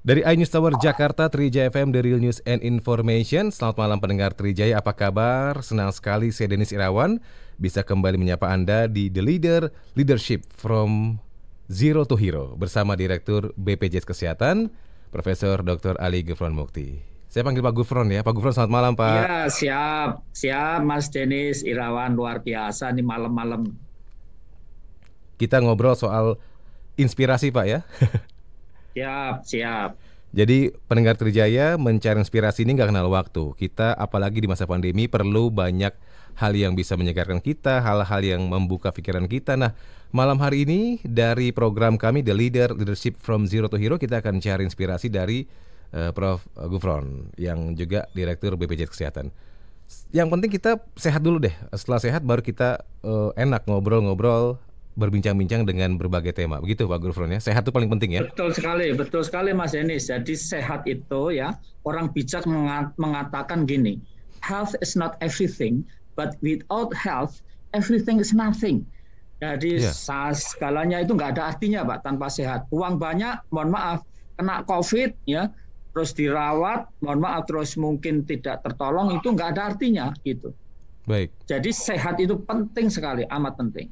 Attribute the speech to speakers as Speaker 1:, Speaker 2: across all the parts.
Speaker 1: Dari iNews Tower Jakarta, Trijaya FM, The Real News and Information. Selamat malam pendengar Trijaya, apa kabar? Senang sekali saya Denis Irawan bisa kembali menyapa Anda di The Leader Leadership from Zero to Hero bersama Direktur BPJS Kesehatan, Profesor Dr. Ali Gufron Mukti. Saya panggil Pak Gufron ya. Pak Gufron selamat malam Pak. Iya,
Speaker 2: siap, siap Mas Denis Irawan luar biasa nih malam-malam.
Speaker 1: Kita ngobrol soal inspirasi Pak ya.
Speaker 2: Siap, siap.
Speaker 1: Jadi pendengar Trijaya mencari inspirasi ini nggak kenal waktu. Kita apalagi di masa pandemi perlu banyak hal yang bisa menyegarkan kita, hal-hal yang membuka pikiran kita. Nah, malam hari ini dari program kami The Leader Leadership from Zero to Hero kita akan cari inspirasi dari uh, Prof. Gufron yang juga Direktur BPJS Kesehatan. Yang penting kita sehat dulu deh. Setelah sehat baru kita uh, enak ngobrol-ngobrol berbincang-bincang dengan berbagai tema. Begitu Pak Gufron ya. Sehat itu paling penting ya.
Speaker 2: Betul sekali, betul sekali Mas Enis. Jadi sehat itu ya orang bijak mengatakan gini, health is not everything, but without health everything is nothing. Jadi yeah. segalanya itu nggak ada artinya Pak tanpa sehat. Uang banyak, mohon maaf, kena COVID ya, terus dirawat, mohon maaf terus mungkin tidak tertolong itu nggak ada artinya gitu. Baik. Jadi sehat itu penting sekali, amat penting.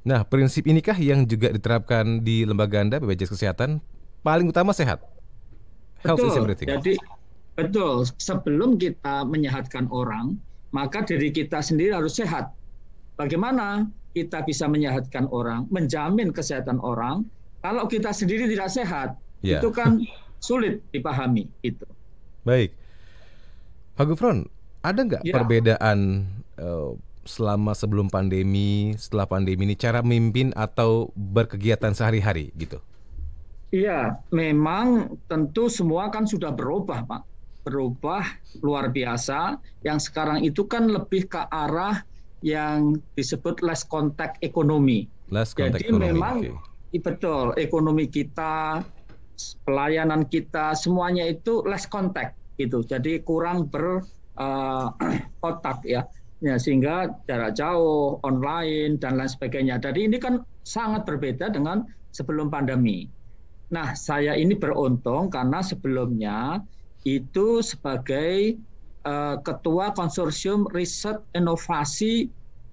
Speaker 1: Nah, prinsip inikah yang juga diterapkan di lembaga Anda BPJS Kesehatan? Paling utama sehat. Health betul. is everything. Jadi
Speaker 2: betul, sebelum kita menyehatkan orang, maka diri kita sendiri harus sehat. Bagaimana kita bisa menyehatkan orang, menjamin kesehatan orang kalau kita sendiri tidak sehat? Yeah. Itu kan sulit dipahami itu.
Speaker 1: Baik. Pak Gufron, ada nggak ya. perbedaan uh, selama sebelum pandemi, setelah pandemi ini cara memimpin atau berkegiatan sehari-hari gitu?
Speaker 2: Iya, memang tentu semua kan sudah berubah, Pak. Berubah luar biasa. Yang sekarang itu kan lebih ke arah yang disebut less contact ekonomi. Less contact Jadi economy. memang okay. betul ekonomi kita, pelayanan kita, semuanya itu less contact gitu. Jadi kurang berkotak eh, uh, ya ya sehingga jarak jauh, online dan lain sebagainya. Jadi ini kan sangat berbeda dengan sebelum pandemi. Nah, saya ini beruntung karena sebelumnya itu sebagai uh, ketua konsorsium riset inovasi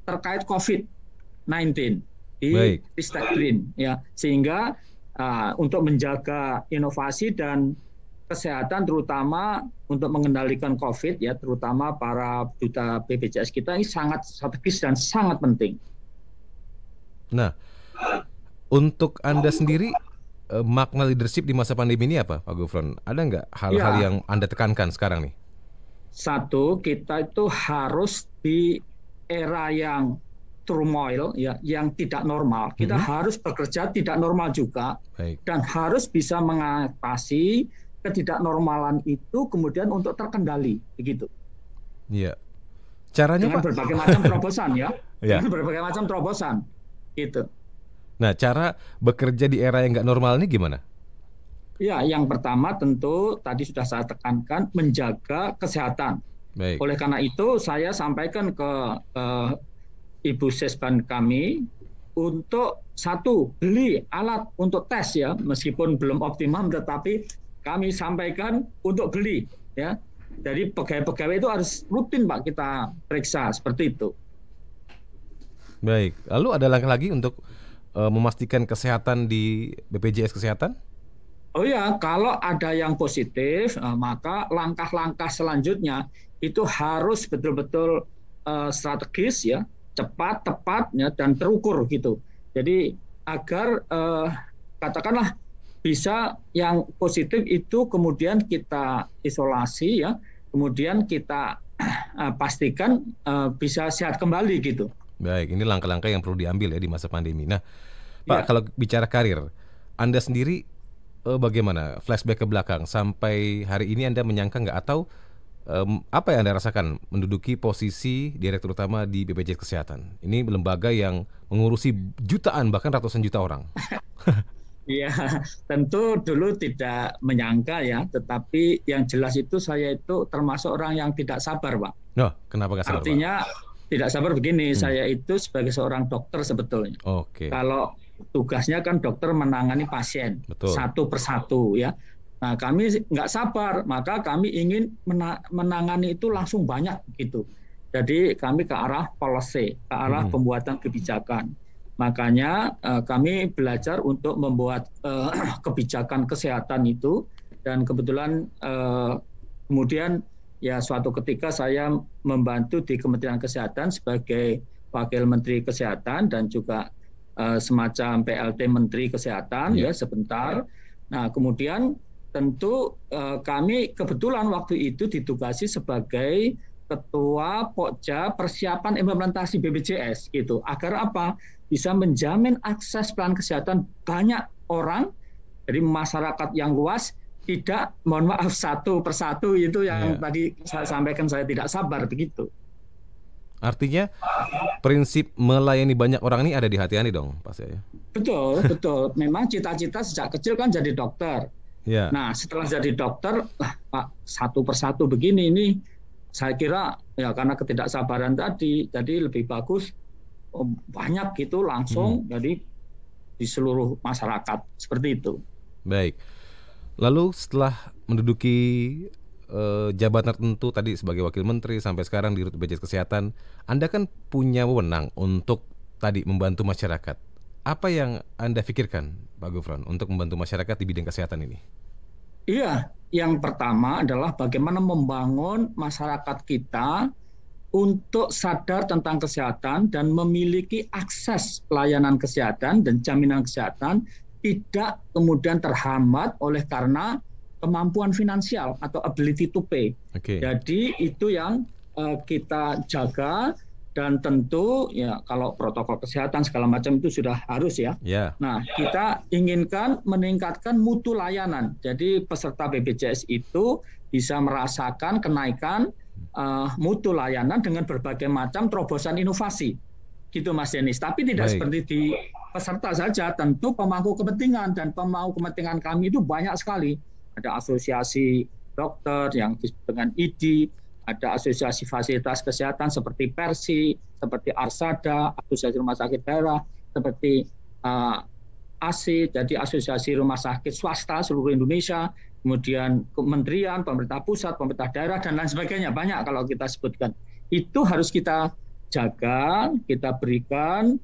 Speaker 2: terkait COVID-19 di Ristek Green ya, sehingga uh, untuk menjaga inovasi dan kesehatan terutama untuk mengendalikan COVID ya terutama para duta BPJS kita ini sangat strategis dan sangat penting.
Speaker 1: Nah, untuk anda sendiri eh, makna leadership di masa pandemi ini apa, Pak Gufron? Ada nggak hal-hal ya. yang anda tekankan sekarang nih?
Speaker 2: Satu, kita itu harus di era yang turmoil ya yang tidak normal. Kita hmm. harus bekerja tidak normal juga Baik. dan harus bisa mengatasi ketidaknormalan itu kemudian untuk terkendali begitu. Iya. Caranya dengan ya. iya. berbagai macam terobosan ya. ya. berbagai macam terobosan itu.
Speaker 1: Nah, cara bekerja di era yang nggak normal ini gimana?
Speaker 2: Ya, yang pertama tentu tadi sudah saya tekankan menjaga kesehatan. Baik. Oleh karena itu saya sampaikan ke uh, Ibu Sesban kami untuk satu beli alat untuk tes ya, meskipun belum optimal tetapi kami sampaikan untuk beli ya. Jadi pegawai-pegawai itu harus rutin Pak kita periksa seperti itu.
Speaker 1: Baik, lalu ada langkah lagi untuk uh, memastikan kesehatan di BPJS kesehatan?
Speaker 2: Oh ya, kalau ada yang positif uh, maka langkah-langkah selanjutnya itu harus betul-betul uh, strategis ya, cepat, tepatnya dan terukur gitu. Jadi agar katakanlah bisa yang positif itu kemudian kita isolasi ya, kemudian kita eh, pastikan eh, bisa sehat kembali gitu.
Speaker 1: Baik, ini langkah-langkah yang perlu diambil ya di masa pandemi. Nah, Pak, ya. kalau bicara karir, Anda sendiri eh, bagaimana flashback ke belakang sampai hari ini Anda menyangka nggak atau um, apa yang Anda rasakan menduduki posisi direktur utama di BPJS Kesehatan? Ini lembaga yang mengurusi jutaan bahkan ratusan juta orang.
Speaker 2: Iya, tentu dulu tidak menyangka ya, tetapi yang jelas itu saya itu termasuk orang yang tidak sabar, Pak.
Speaker 1: Oh, kenapa gak sabar? Artinya
Speaker 2: Pak? tidak sabar begini, hmm. saya itu sebagai seorang dokter sebetulnya. Oke. Okay. Kalau tugasnya kan dokter menangani pasien Betul. satu persatu ya. Nah, kami nggak sabar, maka kami ingin menangani itu langsung banyak gitu. Jadi kami ke arah policy, ke arah hmm. pembuatan kebijakan. Makanya uh, kami belajar untuk membuat uh, kebijakan kesehatan itu dan kebetulan uh, kemudian ya suatu ketika saya membantu di Kementerian Kesehatan sebagai Wakil Menteri Kesehatan dan juga uh, semacam PLT Menteri Kesehatan ya, ya sebentar. Ya. Nah, kemudian tentu uh, kami kebetulan waktu itu ditugasi sebagai ketua Pokja persiapan implementasi BPJS gitu. Agar apa? bisa menjamin akses pelayanan kesehatan banyak orang dari masyarakat yang luas tidak mohon maaf satu persatu itu yang ya. tadi saya sampaikan saya tidak sabar begitu.
Speaker 1: Artinya prinsip melayani banyak orang ini ada di hati Ani dong pak saya
Speaker 2: Betul, betul. Memang cita-cita sejak kecil kan jadi dokter. ya. Nah, setelah jadi dokter, lah, Pak, satu persatu begini ini saya kira ya karena ketidaksabaran tadi, jadi lebih bagus Oh, banyak gitu langsung hmm. jadi di seluruh masyarakat seperti itu.
Speaker 1: Baik. Lalu setelah menduduki eh, jabatan tertentu tadi sebagai wakil menteri sampai sekarang di Rut BPJS Kesehatan, Anda kan punya wewenang untuk tadi membantu masyarakat. Apa yang Anda pikirkan, Pak Gufron, untuk membantu masyarakat di bidang kesehatan ini?
Speaker 2: Iya, yang pertama adalah bagaimana membangun masyarakat kita untuk sadar tentang kesehatan dan memiliki akses pelayanan kesehatan dan jaminan kesehatan tidak kemudian terhambat oleh karena kemampuan finansial atau ability to pay. Okay. Jadi itu yang uh, kita jaga dan tentu ya kalau protokol kesehatan segala macam itu sudah harus ya. Yeah. Nah, kita inginkan meningkatkan mutu layanan. Jadi peserta BPJS itu bisa merasakan kenaikan uh, mutu layanan dengan berbagai macam terobosan inovasi gitu Mas Denis. Tapi tidak Baik. seperti di peserta saja, tentu pemangku kepentingan dan pemangku kepentingan kami itu banyak sekali. Ada asosiasi dokter yang dengan ID, ada asosiasi fasilitas kesehatan seperti Persi, seperti Arsada, asosiasi rumah sakit daerah, seperti uh, eh, ASI, jadi asosiasi rumah sakit swasta seluruh Indonesia, kemudian kementerian, pemerintah pusat, pemerintah daerah dan lain sebagainya banyak kalau kita sebutkan. Itu harus kita jaga, kita berikan,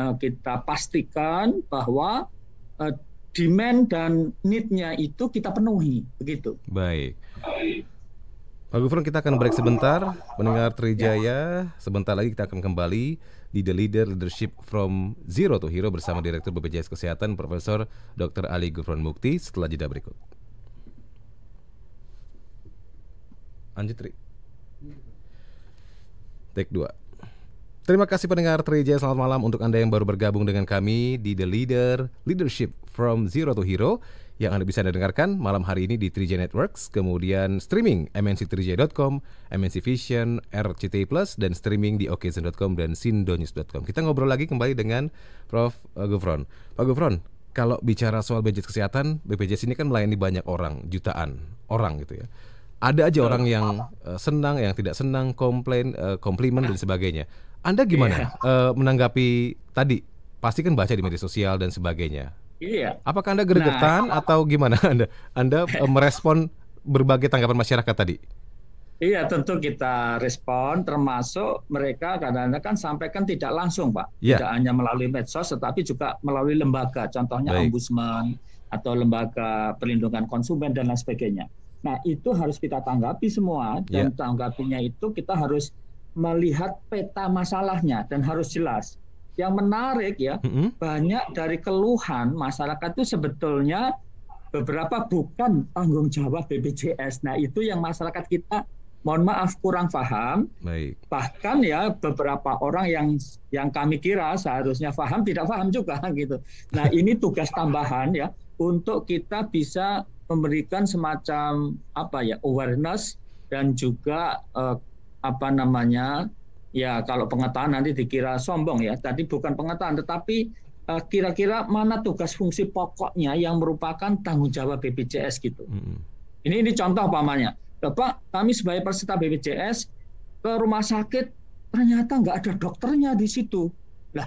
Speaker 2: eh, kita pastikan bahwa eh, demand dan need-nya itu kita penuhi, begitu.
Speaker 1: Baik. Pak Gufron, kita akan break sebentar. Mendengar Trijaya, sebentar lagi kita akan kembali di The Leader Leadership from Zero to Hero bersama Direktur BPJS Kesehatan Profesor Dr. Ali Gufron Mukti setelah jeda berikut. Anjir Tri Take 2 Terima kasih pendengar Trija Selamat malam untuk Anda yang baru bergabung dengan kami Di The Leader Leadership from Zero to Hero yang Anda bisa dengarkan malam hari ini di Trija Networks, kemudian streaming mnctrija.com, MNC Vision, RCT Plus, dan streaming di occasion.com dan sindonews.com. Kita ngobrol lagi kembali dengan Prof. Gufron. Pak Gufron, kalau bicara soal BPJS Kesehatan, BPJS ini kan melayani banyak orang, jutaan orang gitu ya. Ada aja Betul. orang yang uh, senang, yang tidak senang, komplain, uh, komplimen dan sebagainya. Anda gimana yeah. Iya. uh, menanggapi tadi? Pasti kan baca di media sosial dan sebagainya. Iya. Yeah. Apakah Anda gregetan nah, atau gimana Anda? Anda uh, merespon berbagai tanggapan masyarakat tadi?
Speaker 2: Iya, tentu kita respon termasuk mereka karena kadang kan sampaikan tidak langsung, Pak. Yeah. Tidak hanya melalui medsos tetapi juga melalui lembaga, contohnya Baik. ombudsman atau lembaga perlindungan konsumen dan lain sebagainya. Nah, itu harus kita tanggapi semua dan yeah. tanggapinya itu kita harus melihat peta masalahnya dan harus jelas. Yang menarik ya, mm-hmm. banyak dari keluhan masyarakat itu sebetulnya beberapa bukan tanggung jawab BPJS. Nah, itu yang masyarakat kita mohon maaf kurang paham. Baik. Bahkan ya beberapa orang yang yang kami kira seharusnya paham tidak paham juga gitu. Nah, ini tugas tambahan ya untuk kita bisa memberikan semacam apa ya awareness dan juga eh, apa namanya ya kalau pengetahuan nanti dikira sombong ya tadi bukan pengetahuan tetapi kira eh, kira-kira mana tugas fungsi pokoknya yang merupakan tanggung jawab BPJS gitu hmm. ini ini contoh pamannya Bapak kami sebagai peserta BPJS ke rumah sakit ternyata nggak ada dokternya di situ lah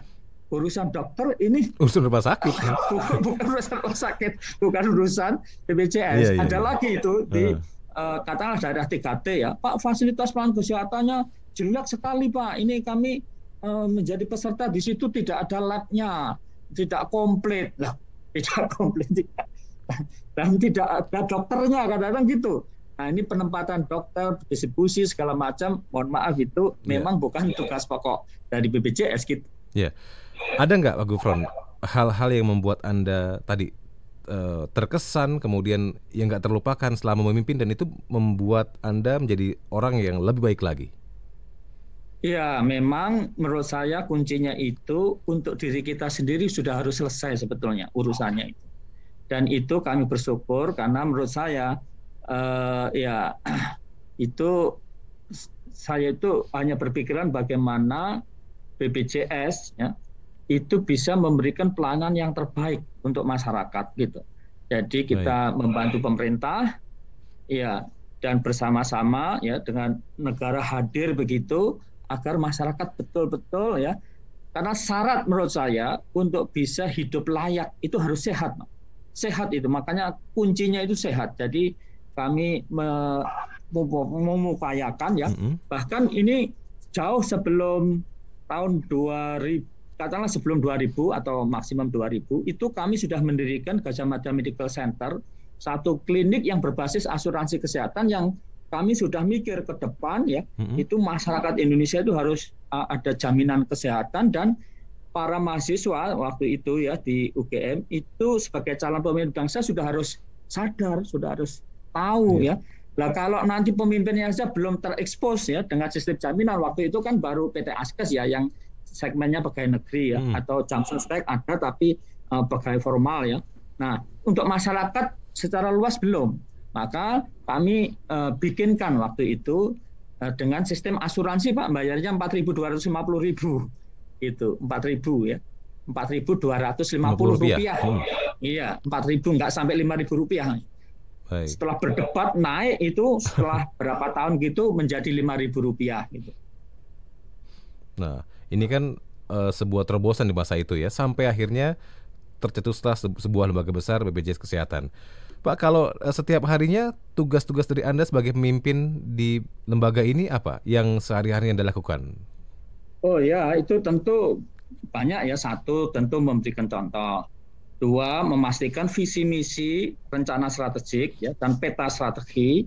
Speaker 2: urusan dokter ini
Speaker 1: urusan rumah sakit
Speaker 2: bukan, bukan urusan rumah sakit bukan urusan BPJS iya, iya, ada iya. lagi itu di uh. Uh, katakanlah daerah 3T ya Pak fasilitas pelayanan kesehatannya jelek sekali Pak ini kami uh, menjadi peserta di situ tidak ada labnya tidak komplit lah tidak komplit tidak. dan tidak ada dokternya kadang-kadang gitu Nah ini penempatan dokter, distribusi segala macam, mohon maaf itu yeah. memang bukan tugas pokok dari BPJS gitu.
Speaker 1: Ya, ada nggak Pak Gufron hal-hal yang membuat anda tadi uh, terkesan kemudian yang nggak terlupakan selama memimpin dan itu membuat anda menjadi orang yang lebih baik lagi?
Speaker 2: Ya, memang menurut saya kuncinya itu untuk diri kita sendiri sudah harus selesai sebetulnya urusannya itu. Dan itu kami bersyukur karena menurut saya uh, ya itu saya itu hanya berpikiran bagaimana BPJS ya, itu bisa memberikan pelayanan yang terbaik untuk masyarakat gitu. Jadi kita Baik. membantu pemerintah ya dan bersama-sama ya dengan negara hadir begitu agar masyarakat betul-betul ya karena syarat menurut saya untuk bisa hidup layak itu harus sehat. Sehat itu makanya kuncinya itu sehat. Jadi kami memupayakan ya mm -hmm. bahkan ini jauh sebelum tahun 2000 katakanlah sebelum 2000 atau maksimum 2000 itu kami sudah mendirikan Gajah Mada Medical Center satu klinik yang berbasis asuransi kesehatan yang kami sudah mikir ke depan ya mm-hmm. itu masyarakat Indonesia itu harus uh, ada jaminan kesehatan dan para mahasiswa waktu itu ya di UGM itu sebagai calon pemimpin bangsa sudah harus sadar sudah harus tahu yeah. ya Nah kalau nanti pemimpinnya saja belum terekspos ya dengan sistem jaminan waktu itu kan baru PT Askes ya yang segmennya pegawai negeri ya hmm. atau jam suspek ada tapi uh, pegawai formal ya. Nah untuk masyarakat secara luas belum. Maka kami uh, bikinkan waktu itu uh, dengan sistem asuransi Pak bayarnya 4.250.000 itu 4.000 ya. 4.250 rupiah. rupiah. Oh. Iya, 4.000 enggak sampai 5.000 rupiah. Baik. Setelah berdebat naik itu setelah berapa tahun gitu menjadi lima ribu rupiah gitu.
Speaker 1: Nah, ini kan uh, sebuah terobosan di masa itu ya sampai akhirnya tercetuslah sebuah lembaga besar BPJS Kesehatan. Pak, kalau eh, setiap harinya tugas-tugas dari Anda sebagai pemimpin di lembaga ini apa yang sehari-hari Anda lakukan?
Speaker 2: Oh ya, itu tentu banyak ya. Satu, tentu memberikan contoh. Dua, memastikan visi misi rencana strategik ya dan peta strategi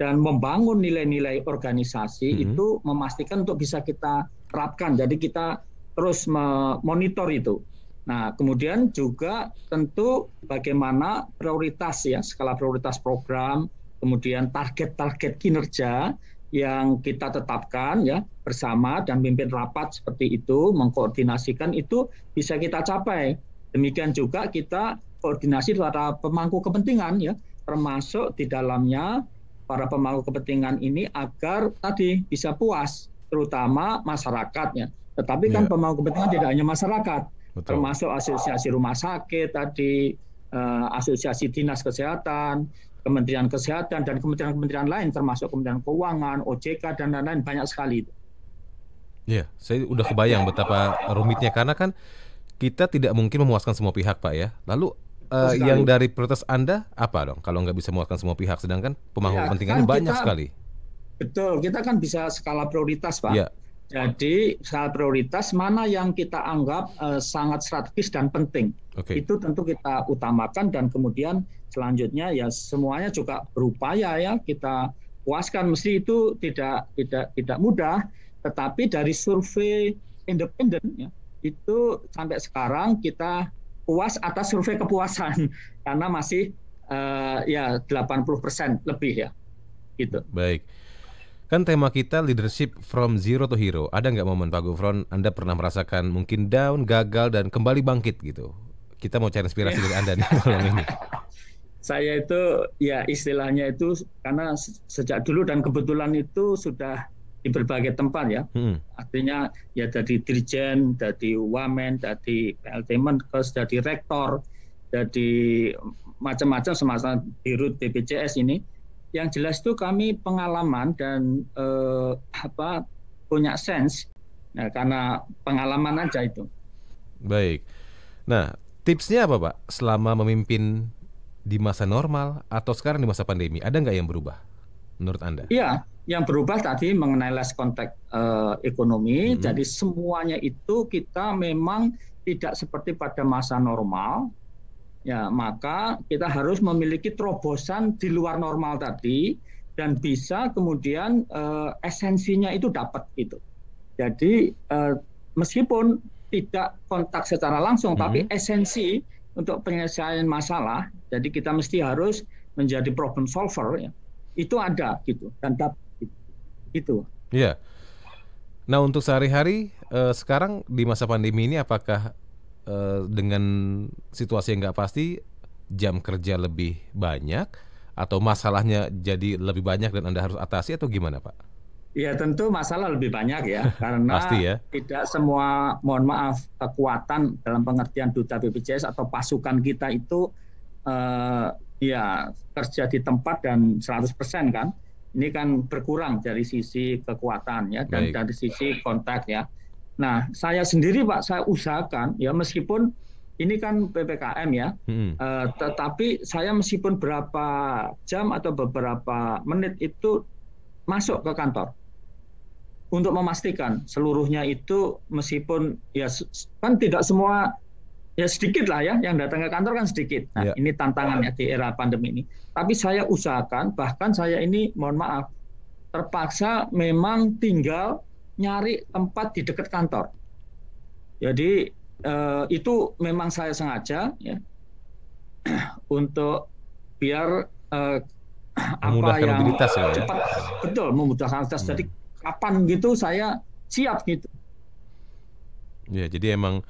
Speaker 2: dan membangun nilai-nilai organisasi -hmm. itu memastikan untuk bisa kita terapkan. Jadi kita terus memonitor itu. Nah, kemudian juga tentu bagaimana prioritas ya skala prioritas program, kemudian target-target kinerja yang kita tetapkan ya bersama dan pimpin rapat seperti itu mengkoordinasikan itu bisa kita capai Demikian juga kita koordinasi para pemangku kepentingan ya, termasuk di dalamnya para pemangku kepentingan ini agar tadi bisa puas terutama masyarakatnya. Tetapi kan ya. pemangku kepentingan tidak hanya masyarakat, Betul. termasuk asosiasi rumah sakit tadi, eh, asosiasi dinas kesehatan, Kementerian Kesehatan dan kementerian-kementerian lain termasuk Kementerian Keuangan, OJK dan lain-lain banyak sekali.
Speaker 1: Ya, saya udah kebayang betapa rumitnya karena kan kita tidak mungkin memuaskan semua pihak pak ya lalu uh, yang dari protes anda apa dong kalau nggak bisa memuaskan semua pihak sedangkan pemangku ya, kepentingannya kan banyak kita, sekali
Speaker 2: betul kita kan bisa skala prioritas pak ya. Jadi skala prioritas mana yang kita anggap uh, sangat strategis dan penting. Okay. Itu tentu kita utamakan dan kemudian selanjutnya ya semuanya juga berupaya ya kita puaskan mesti itu tidak tidak tidak mudah. Tetapi dari survei independen ya itu sampai sekarang kita puas atas survei kepuasan karena masih uh, ya 80% lebih ya.
Speaker 1: Gitu. Baik. Kan tema kita leadership from zero to hero. Ada nggak momen Pak Gufron Anda pernah merasakan mungkin down, gagal dan kembali bangkit gitu? Kita mau cari inspirasi dari Anda nih malam ini.
Speaker 2: Saya itu ya istilahnya itu karena sejak dulu dan kebetulan itu sudah di berbagai tempat ya. Hmm. Artinya ya dari dirjen, dari wamen, dari PLT Menkes, dari rektor, dari macam-macam semasa di dirut BPJS ini. Yang jelas itu kami pengalaman dan eh, apa punya sense. Nah, karena pengalaman aja itu.
Speaker 1: Baik. Nah, tipsnya apa, Pak? Selama memimpin di masa normal atau sekarang di masa pandemi, ada nggak yang berubah menurut Anda?
Speaker 2: Iya, yang berubah tadi mengenai less contact uh, ekonomi, mm-hmm. jadi semuanya itu kita memang tidak seperti pada masa normal, ya maka kita harus memiliki terobosan di luar normal tadi dan bisa kemudian uh, esensinya itu dapat itu. Jadi uh, meskipun tidak kontak secara langsung, mm-hmm. tapi esensi untuk penyelesaian masalah, jadi kita mesti harus menjadi problem solver ya, itu ada gitu dan dapat itu.
Speaker 1: Iya. Nah untuk sehari-hari eh, sekarang di masa pandemi ini apakah eh, dengan situasi yang nggak pasti jam kerja lebih banyak atau masalahnya jadi lebih banyak dan anda harus atasi atau gimana pak?
Speaker 2: Ya tentu masalah lebih banyak ya karena Pasti ya. tidak semua mohon maaf kekuatan dalam pengertian duta BPJS atau pasukan kita itu eh, ya kerja di tempat dan 100% kan ini kan berkurang dari sisi kekuatan ya dan Baik. dari sisi kontak ya. Nah, saya sendiri Pak saya usahakan ya meskipun ini kan ppkm ya, hmm. eh, tetapi saya meskipun berapa jam atau beberapa menit itu masuk ke kantor untuk memastikan seluruhnya itu meskipun ya kan tidak semua ya sedikit lah ya yang datang ke kantor kan sedikit. Nah, ya. ini tantangannya di era pandemi ini. Tapi saya usahakan bahkan saya ini mohon maaf terpaksa memang tinggal nyari tempat di dekat kantor. Jadi eh, itu memang saya sengaja ya untuk biar eh, apa yang ya, ya, cepat betul memudahkan aktivitas. Hmm. Jadi kapan gitu saya siap gitu.
Speaker 1: Ya, jadi emang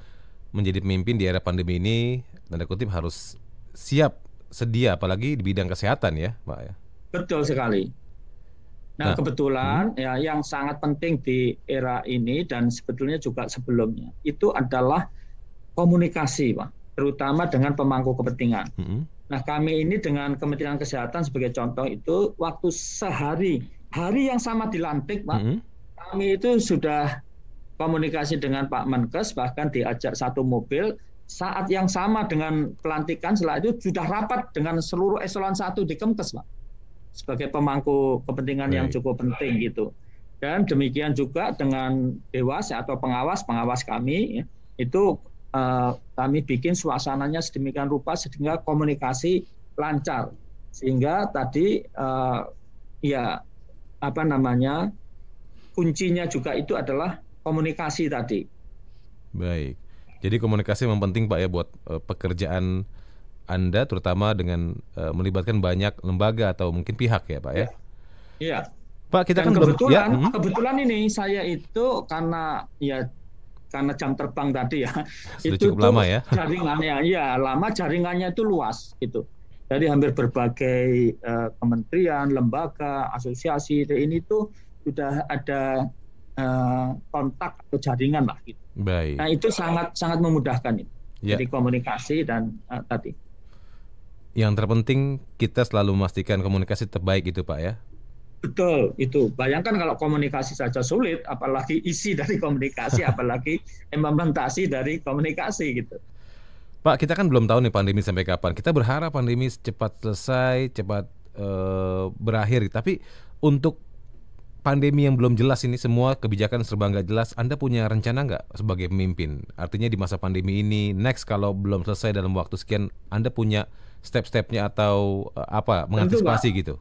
Speaker 1: menjadi pemimpin di era pandemi ini tanda kutip harus siap sedia apalagi di bidang kesehatan ya, Pak
Speaker 2: ya. Betul sekali. Nah, nah kebetulan hmm. ya yang sangat penting di era ini dan sebetulnya juga sebelumnya itu adalah komunikasi, Pak, terutama dengan pemangku kepentingan. Hmm. Nah, kami ini dengan Kementerian Kesehatan sebagai contoh itu waktu sehari, hari yang sama dilantik, Pak, hmm. kami itu sudah komunikasi dengan Pak Menkes bahkan diajak satu mobil saat yang sama dengan pelantikan setelah itu sudah rapat dengan seluruh eselon satu di Kemkes Pak sebagai pemangku kepentingan Baik. yang cukup penting gitu. Dan demikian juga dengan dewas atau pengawas pengawas kami ya, itu eh, kami bikin suasananya sedemikian rupa sehingga komunikasi lancar sehingga tadi eh, ya apa namanya kuncinya juga itu adalah komunikasi tadi.
Speaker 1: Baik. Jadi komunikasi memang penting Pak ya buat uh, pekerjaan Anda terutama dengan uh, melibatkan banyak lembaga atau mungkin pihak ya Pak ya. Iya. iya. Pak kita Dan kan ya, kebetulan ya, kebetulan
Speaker 2: ini saya itu karena ya karena jam terbang tadi ya Sudah itu cukup lama ya jaringannya ya lama jaringannya itu luas itu. Jadi hampir berbagai uh, kementerian lembaga asosiasi ini tuh sudah ada Eh, kontak atau jaringan lah gitu.
Speaker 1: Baik. Nah itu
Speaker 2: sangat sangat memudahkan itu. Ya. Jadi komunikasi dan uh, tadi.
Speaker 1: Yang terpenting kita selalu memastikan komunikasi terbaik itu Pak ya.
Speaker 2: Betul itu. Bayangkan kalau komunikasi saja sulit, apalagi isi dari komunikasi, apalagi implementasi dari komunikasi gitu.
Speaker 1: Pak, kita kan belum tahu nih pandemi sampai kapan. Kita berharap pandemi cepat selesai, cepat uh, berakhir. Tapi untuk pandemi yang belum jelas ini semua kebijakan serba nggak jelas. Anda punya rencana nggak sebagai pemimpin? Artinya di masa pandemi ini next kalau belum selesai dalam waktu sekian, Anda punya step-stepnya atau eh, apa mengantisipasi tentu, gitu?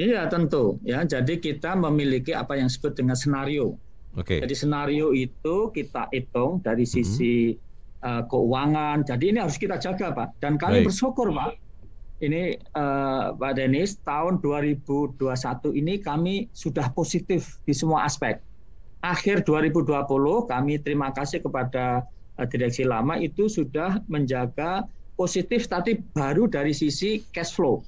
Speaker 2: Iya tentu ya. Jadi kita memiliki apa yang disebut dengan senario. Oke. Okay. Jadi senario itu kita hitung dari mm-hmm. sisi hmm. uh, keuangan. Jadi ini harus kita jaga pak. Dan kami Baik. bersyukur pak ini uh, Pak Denis tahun 2021 ini kami sudah positif di semua aspek. Akhir 2020 kami terima kasih kepada uh, direksi lama itu sudah menjaga positif tapi baru dari sisi cash flow.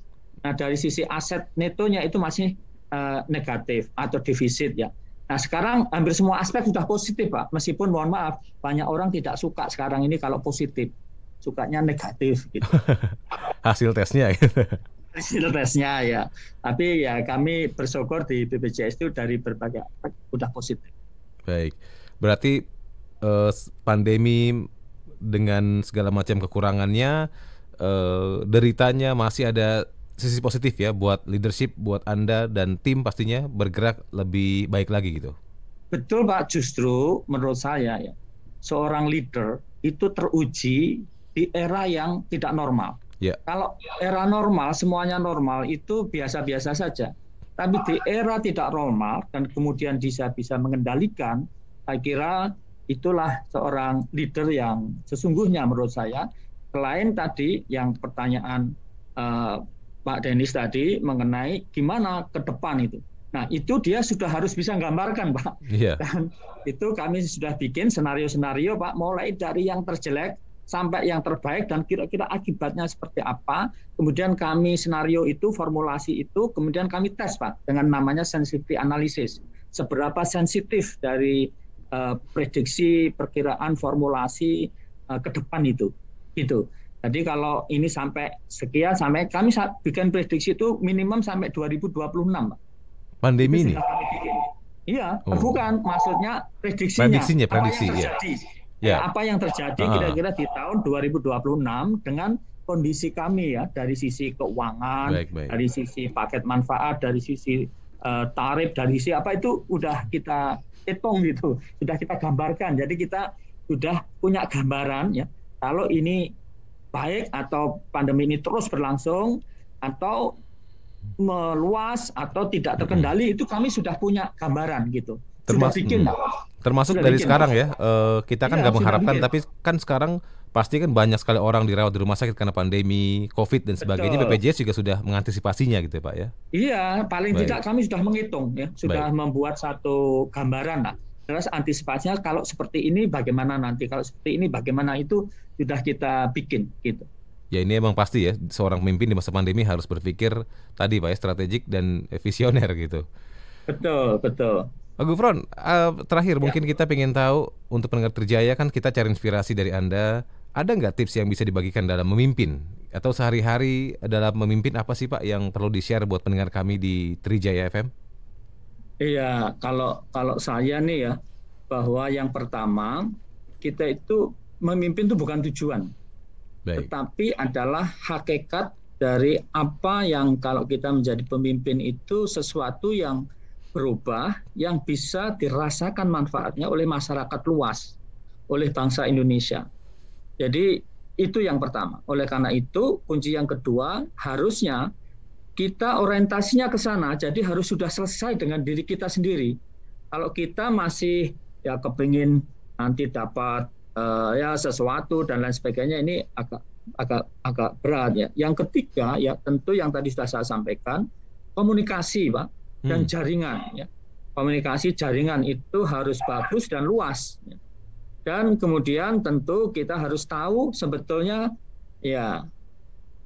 Speaker 2: Nah, dari sisi aset netonya itu masih uh, negatif atau defisit ya. Nah, sekarang hampir semua aspek sudah positif, Pak. Meskipun mohon maaf, banyak orang tidak suka sekarang ini kalau positif sukanya negatif gitu.
Speaker 1: Hasil tesnya gitu.
Speaker 2: Hasil tesnya ya. Tapi ya kami bersyukur di BPJS itu dari berbagai aspek sudah positif.
Speaker 1: Baik. Berarti eh, pandemi dengan segala macam kekurangannya eh, deritanya masih ada sisi positif ya buat leadership buat Anda dan tim pastinya bergerak lebih baik lagi gitu.
Speaker 2: Betul Pak, justru menurut saya ya seorang leader itu teruji di era yang tidak normal. Yeah. Kalau era normal semuanya normal itu biasa-biasa saja. Tapi di era tidak normal dan kemudian bisa bisa mengendalikan, saya kira itulah seorang leader yang sesungguhnya menurut saya selain tadi yang pertanyaan uh, Pak Denis tadi mengenai gimana ke depan itu. Nah, itu dia sudah harus bisa gambarkan, Pak.
Speaker 1: Yeah. Dan
Speaker 2: itu kami sudah bikin senario-senario, Pak, mulai dari yang terjelek sampai yang terbaik dan kira-kira akibatnya seperti apa. Kemudian kami senario itu, formulasi itu, kemudian kami tes Pak dengan namanya sensitivity analysis. Seberapa sensitif dari uh, prediksi, perkiraan, formulasi uh, ke depan itu. Gitu. Jadi kalau ini sampai sekian sampai kami bikin prediksi itu minimum sampai 2026 Pak. Pandemi ini. Iya, oh. bukan maksudnya prediksinya. Prediksinya, prediksi, apa iya. Ya. Apa yang terjadi ah. kira-kira di tahun 2026 dengan kondisi kami ya dari sisi keuangan, baik, baik. dari sisi paket manfaat, dari sisi uh, tarif, dari sisi apa itu udah kita hitung gitu, sudah kita gambarkan. Jadi kita sudah punya gambaran ya kalau ini baik atau pandemi ini terus berlangsung atau meluas atau tidak terkendali mm-hmm. itu kami sudah punya gambaran gitu. Termas sudah bikin hmm. Termasuk dari sekarang ya,
Speaker 1: uh, kita kan iya, nggak mengharapkan, tapi kan sekarang pasti kan banyak sekali orang dirawat di rumah sakit karena pandemi, COVID dan sebagainya. BPJS juga sudah mengantisipasinya gitu ya Pak ya?
Speaker 2: Iya, paling tidak kami sudah menghitung ya, sudah membuat satu gambaran lah. Terus antisipasinya kalau seperti ini bagaimana nanti, kalau seperti ini bagaimana itu sudah kita bikin gitu.
Speaker 1: Ya ini emang pasti ya, seorang pemimpin di masa pandemi harus berpikir tadi Pak ya, strategik dan visioner gitu.
Speaker 2: Betul, betul.
Speaker 1: Gufron, uh, terakhir ya. mungkin kita ingin tahu untuk pendengar terjaya kan kita cari inspirasi dari Anda. Ada nggak tips yang bisa dibagikan dalam memimpin atau sehari-hari dalam memimpin apa sih Pak yang perlu di-share buat pendengar kami di Trijaya FM?
Speaker 2: Iya, kalau kalau saya nih ya bahwa yang pertama kita itu memimpin itu bukan tujuan. Baik. Tetapi adalah hakikat dari apa yang kalau kita menjadi pemimpin itu sesuatu yang berubah yang bisa dirasakan manfaatnya oleh masyarakat luas, oleh bangsa Indonesia. Jadi itu yang pertama. Oleh karena itu, kunci yang kedua harusnya kita orientasinya ke sana. Jadi harus sudah selesai dengan diri kita sendiri. Kalau kita masih ya kepingin nanti dapat uh, ya sesuatu dan lain sebagainya ini agak agak agak berat ya. Yang ketiga ya tentu yang tadi sudah saya sampaikan komunikasi, Pak dan hmm. jaringan. Ya. Komunikasi jaringan itu harus bagus dan luas. Ya. Dan kemudian tentu kita harus tahu sebetulnya ya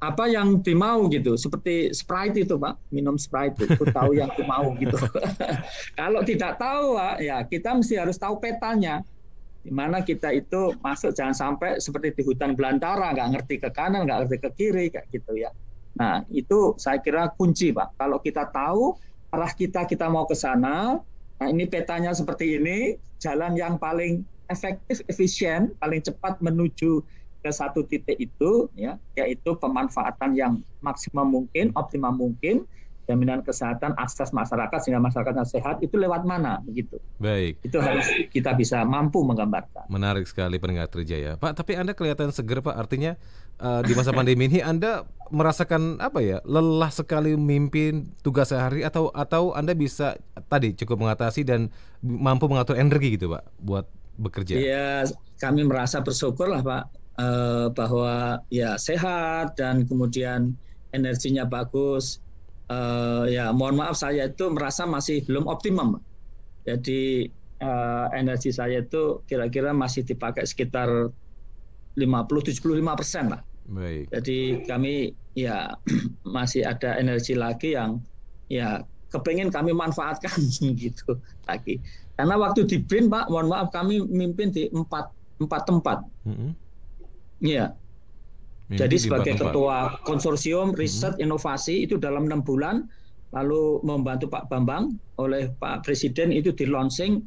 Speaker 2: apa yang dimau gitu seperti sprite itu pak minum sprite itu tahu yang dimau gitu kalau tidak tahu pak ya kita mesti harus tahu petanya di mana kita itu masuk jangan sampai seperti di hutan belantara nggak ngerti ke kanan nggak ngerti ke kiri kayak gitu ya nah itu saya kira kunci pak kalau kita tahu arah kita kita mau ke sana. Nah, ini petanya seperti ini, jalan yang paling efektif, efisien, paling cepat menuju ke satu titik itu ya, yaitu pemanfaatan yang maksimal mungkin, optimal mungkin, jaminan kesehatan, akses masyarakat sehingga masyarakatnya sehat itu lewat mana begitu. Baik. Itu harus kita bisa mampu menggambarkan.
Speaker 1: Menarik sekali pendengar kerja Pak, tapi Anda kelihatan seger Pak, artinya uh, di masa pandemi ini Anda merasakan apa ya lelah sekali memimpin tugas sehari atau atau Anda bisa tadi cukup mengatasi dan mampu mengatur energi gitu Pak buat bekerja?
Speaker 2: Iya, kami merasa bersyukur lah Pak uh, bahwa ya sehat dan kemudian energinya bagus. Uh, ya mohon maaf saya itu merasa masih belum optimum. Jadi uh, energi saya itu kira-kira masih dipakai sekitar 50-75 persen lah. Baik. Jadi kami ya masih ada energi lagi yang ya kepengen kami manfaatkan gitu lagi. Karena waktu di BRIN Pak, mohon maaf kami mimpin di empat empat tempat. Iya. Mm -hmm. Ya. Jadi sebagai tempat. ketua konsorsium riset mm -hmm. inovasi itu dalam enam bulan, lalu membantu Pak Bambang oleh Pak Presiden itu di launching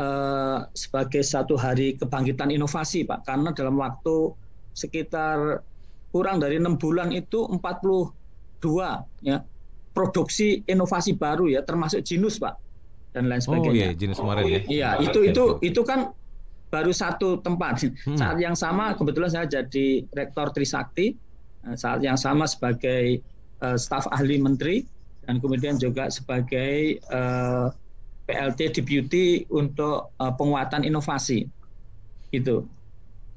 Speaker 2: Eh, sebagai satu hari kebangkitan inovasi Pak karena dalam waktu sekitar kurang dari enam bulan itu 42 ya produksi inovasi baru ya termasuk jenis Pak dan lain oh, sebagainya. Oh iya Jinus kemarin ya. Iya itu itu itu kan baru satu tempat. Hmm. Saat yang sama kebetulan saya jadi rektor Trisakti, nah, saat yang sama sebagai uh, staf ahli menteri dan kemudian juga sebagai uh, PLT Deputy untuk uh, penguatan inovasi itu.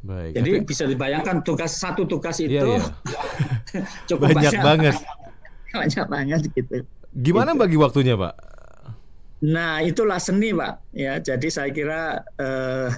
Speaker 2: Baik. Jadi tapi... bisa dibayangkan tugas satu tugas iya, itu iya, iya. cukup banyak, banyak banget. banyak banget gitu. Gimana gitu. bagi waktunya, Pak? Nah, itulah seni, Pak. Ya, jadi saya kira uh,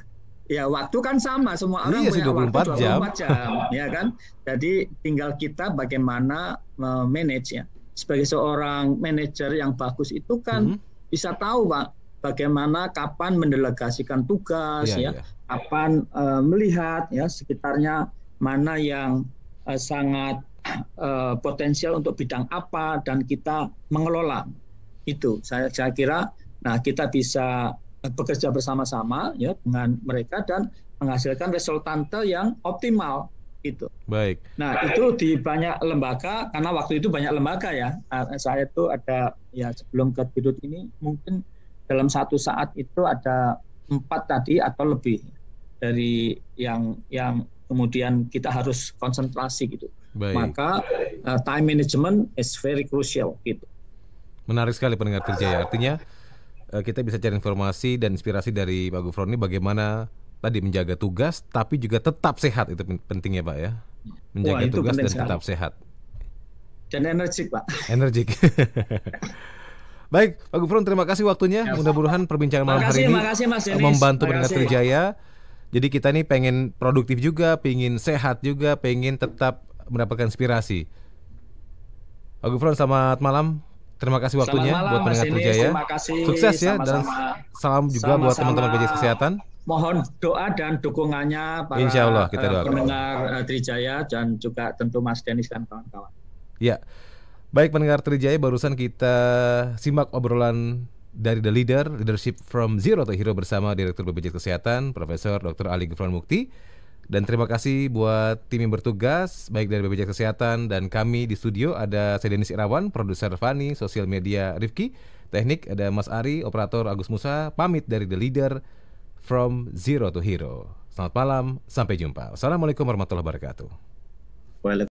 Speaker 2: ya waktu kan sama semua orang iya, punya 24 waktu 24 jam, jam ya kan? Jadi tinggal kita bagaimana eh, manage ya. Sebagai seorang manajer yang bagus itu kan -hmm bisa tahu Pak bagaimana kapan mendelegasikan tugas iya, ya, ya, ya. kapan uh, melihat ya sekitarnya mana yang uh, sangat uh, potensial untuk bidang apa dan kita mengelola itu saya saya kira nah kita bisa bekerja bersama-sama ya dengan mereka dan menghasilkan resultante yang optimal itu. Baik. Nah itu di banyak lembaga karena waktu itu banyak lembaga ya. Ah, saya itu ada ya sebelum ke Dirut ini mungkin dalam satu saat itu ada empat tadi atau lebih dari yang yang kemudian kita harus konsentrasi gitu. Baik. Maka uh, time management is very crucial gitu.
Speaker 1: Menarik sekali pendengar kerja ya. Artinya eh, kita bisa cari informasi dan inspirasi dari Pak Gufron ini bagaimana tadi menjaga tugas tapi juga tetap sehat itu penting ya Pak ya.
Speaker 2: Menjaga Wah, tugas dan sekali. tetap sehat. Dan energik Pak.
Speaker 1: Energik. Baik, Pak Gufron terima kasih waktunya. Ya, Mudah-mudahan perbincangan malam hari ini makasih,
Speaker 2: membantu Peringkat Trijaya.
Speaker 1: Jadi kita nih pengen produktif juga, pengen sehat juga, pengen tetap mendapatkan inspirasi. Pak Gufron selamat malam. Terima kasih waktunya malam, buat pendengar Trijaya. Sukses ya sama -sama. dan salam juga sama buat teman-teman BPJS Kesehatan
Speaker 2: mohon doa dan dukungannya para Insya Allah, kita eh, doakan. pendengar eh, Trijaya dan juga tentu Mas Denis dan kawan-kawan.
Speaker 1: Ya, baik pendengar Trijaya barusan kita simak obrolan dari The Leader, Leadership from Zero to Hero bersama Direktur BPJS Kesehatan, Profesor Dr. Ali Gifron Mukti. Dan terima kasih buat tim yang bertugas, baik dari BPJS Kesehatan dan kami di studio ada saya Denis Irawan, produser Fani, sosial media Rifki, teknik ada Mas Ari, operator Agus Musa, pamit dari The Leader, From Zero to Hero. Selamat malam, sampai jumpa. Assalamualaikum warahmatullahi wabarakatuh.